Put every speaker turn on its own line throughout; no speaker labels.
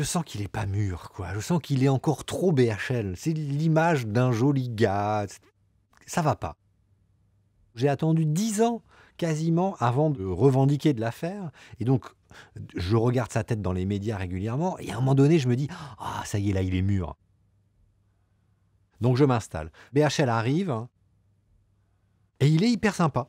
je sens qu'il est pas mûr, quoi. Je sens qu'il est encore trop BHL. C'est l'image d'un joli gars. Ça va pas. J'ai attendu dix ans quasiment avant de revendiquer de l'affaire. Et donc, je regarde sa tête dans les médias régulièrement. Et à un moment donné, je me dis Ah, ça y est, là, il est mûr. Donc, je m'installe. BHL arrive. Et il est hyper sympa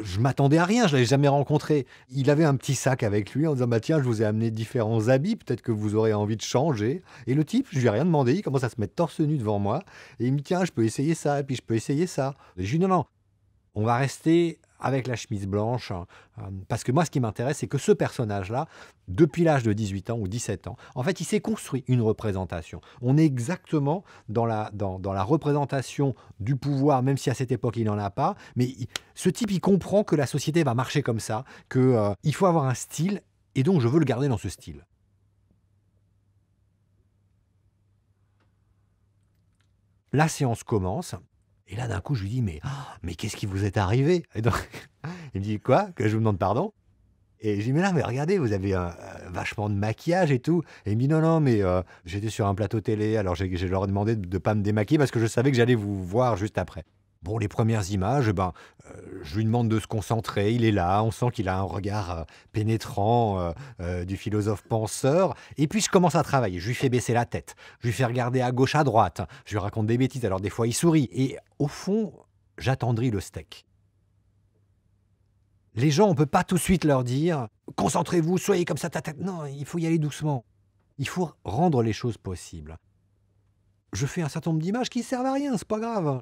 je m'attendais à rien, je l'avais jamais rencontré. Il avait un petit sac avec lui en disant bah tiens, je vous ai amené différents habits, peut-être que vous aurez envie de changer. Et le type, je lui ai rien demandé, il commence à se mettre torse nu devant moi et il me dit tiens, je peux essayer ça et puis je peux essayer ça. je dis non non, on va rester avec la chemise blanche. Hein, euh, parce que moi, ce qui m'intéresse, c'est que ce personnage-là, depuis l'âge de 18 ans ou 17 ans, en fait, il s'est construit une représentation. On est exactement dans la, représentation du pouvoir, même si à cette époque, il n'en a pas. Mais ce type, il comprend que la société va marcher comme ça, qu'il euh, faut avoir un style, et donc je veux le garder dans ce style. La séance commence et là, d'un coup, je lui dis, mais, mais qu'est-ce qui vous est arrivé et donc, Il me dit, quoi Que je vous demande pardon et je dis, mais là, mais regardez, vous avez euh, vachement de maquillage et tout. Et il me dit, non, non, mais euh, j'étais sur un plateau télé, alors j'ai leur demandé de ne pas me démaquiller parce que je savais que j'allais vous voir juste après. Bon, les premières images, eh ben, euh, je lui demande de se concentrer, il est là, on sent qu'il a un regard euh, pénétrant euh, du philosophe penseur, et puis je commence à travailler, je lui fais baisser la tête, je lui fais regarder à gauche, à droite, je lui raconte des bêtises, alors des fois il sourit, et au fond, j'attendris le steak. Les gens, on ne peut pas tout de suite leur dire « concentrez-vous, soyez comme ça, ta tête ». Non, il faut y aller doucement. Il faut rendre les choses possibles. Je fais un certain nombre d'images qui servent à rien, c'est pas grave.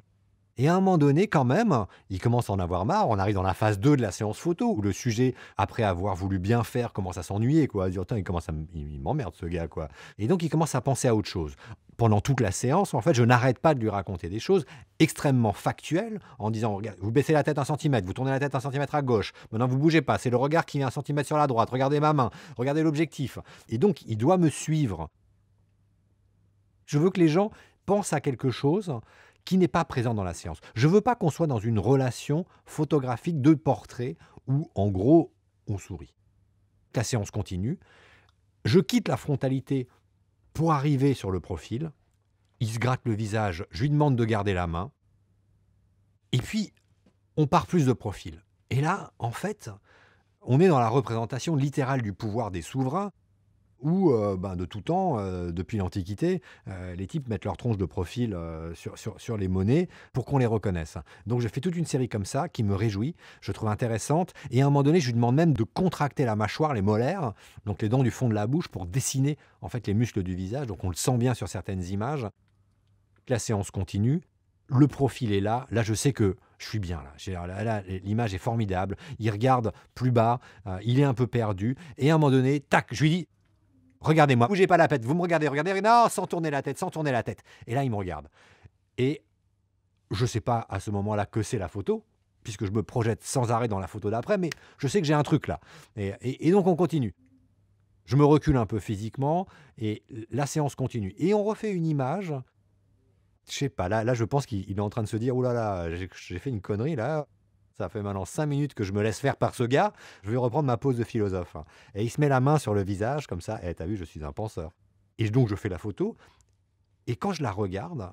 Et à un moment donné, quand même, il commence à en avoir marre. On arrive dans la phase 2 de la séance photo où le sujet, après avoir voulu bien faire, commence à s'ennuyer, quoi. À dire, il commence à m'emmerde, ce gars, quoi. Et donc, il commence à penser à autre chose. Pendant toute la séance, en fait, je n'arrête pas de lui raconter des choses extrêmement factuelles en disant, vous baissez la tête un centimètre, vous tournez la tête un centimètre à gauche. Maintenant, vous bougez pas. C'est le regard qui est un centimètre sur la droite. Regardez ma main. Regardez l'objectif. Et donc, il doit me suivre. Je veux que les gens pensent à quelque chose qui n'est pas présent dans la séance. Je ne veux pas qu'on soit dans une relation photographique de portrait où, en gros, on sourit. La séance continue. Je quitte la frontalité pour arriver sur le profil. Il se gratte le visage, je lui demande de garder la main. Et puis, on part plus de profil. Et là, en fait, on est dans la représentation littérale du pouvoir des souverains où, euh, ben, de tout temps, euh, depuis l'Antiquité, euh, les types mettent leur tronche de profil sur, sur, sur, les monnaies pour qu'on les reconnaisse. Donc, je fais toute une série comme ça qui me réjouit, je trouve intéressante. Et à un moment donné, je lui demande même de contracter la mâchoire, les molaires, donc les dents du fond de la bouche, pour dessiner en fait les muscles du visage. Donc, on le sent bien sur certaines images. La séance continue. Le profil est là. Là, je sais que je suis bien là. L'image est formidable. Il regarde plus bas, il est un peu perdu. Et à un moment donné, tac, je lui dis Regardez-moi, bougez pas la tête, vous me regardez, regardez, non, sans tourner la tête, sans tourner la tête. Et là, il me regarde. Et je ne sais pas à ce moment-là que c'est la photo, puisque je me projette sans arrêt dans la photo d'après, mais je sais que j'ai un truc là. Et, donc on continue. Je me recule un peu physiquement et la séance continue. Et on refait une image. Je sais pas, là, là je pense qu'il est en train de se dire, oh là là, j'ai fait une connerie là. Ça fait maintenant cinq minutes que je me laisse faire par ce gars. Je vais reprendre ma pose de philosophe. Hein. Et il se met la main sur le visage, comme ça. Et eh, t'as vu, je suis un penseur. Et donc, je fais la photo. Et quand je la regarde,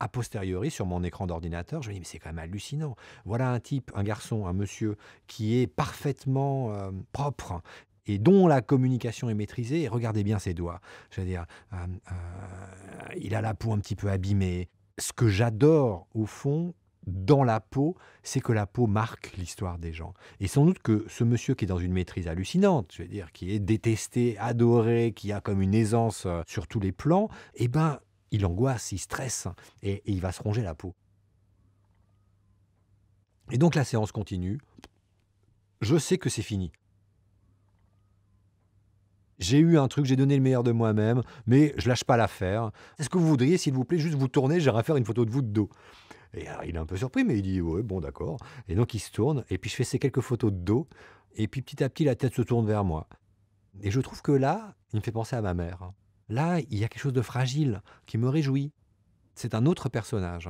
a posteriori, sur mon écran d'ordinateur, je me dis, mais c'est quand même hallucinant. Voilà un type, un garçon, un monsieur, qui est parfaitement euh, propre et dont la communication est maîtrisée. Et regardez bien ses doigts. C'est-à-dire, euh, euh, il a la peau un petit peu abîmée. Ce que j'adore, au fond, dans la peau, c'est que la peau marque l'histoire des gens. Et sans doute que ce monsieur qui est dans une maîtrise hallucinante, je veux dire, qui est détesté, adoré, qui a comme une aisance euh, sur tous les plans, eh ben, il angoisse, il stresse, et, il va se ronger la peau. Et donc la séance continue. Je sais que c'est fini. J'ai eu un truc, j'ai donné le meilleur de moi-même, mais je lâche pas l'affaire. Est-ce que vous voudriez, s'il vous plaît, juste vous tourner, j'aimerais faire une photo de vous de dos il est un peu surpris, mais il dit oui, bon, d'accord. Et donc, il se tourne. Et puis, je fais ces quelques photos de dos. Et puis, petit à petit, la tête se tourne vers moi. Et je trouve que là, il me fait penser à ma mère. Hein. Là, il y a quelque chose de fragile qui me réjouit. C'est un autre personnage.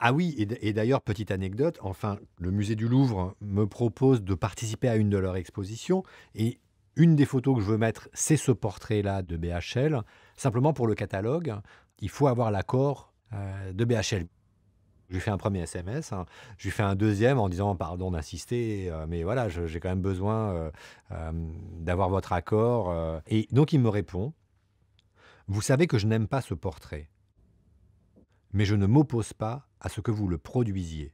Ah oui, et d'ailleurs, petite anecdote, enfin, le musée du Louvre me propose de participer à une de leurs expositions, et une des photos que je veux mettre, c'est ce portrait-là de BHL. Simplement pour le catalogue, il faut avoir l'accord euh, de BHL. Je lui fais un premier SMS, hein. je lui fais un deuxième en disant pardon d'insister, euh, mais voilà, j'ai quand même besoin euh, d'avoir votre accord. Et donc il me répond, vous savez que je n'aime pas ce portrait, mais je ne m'oppose pas à ce que vous le produisiez.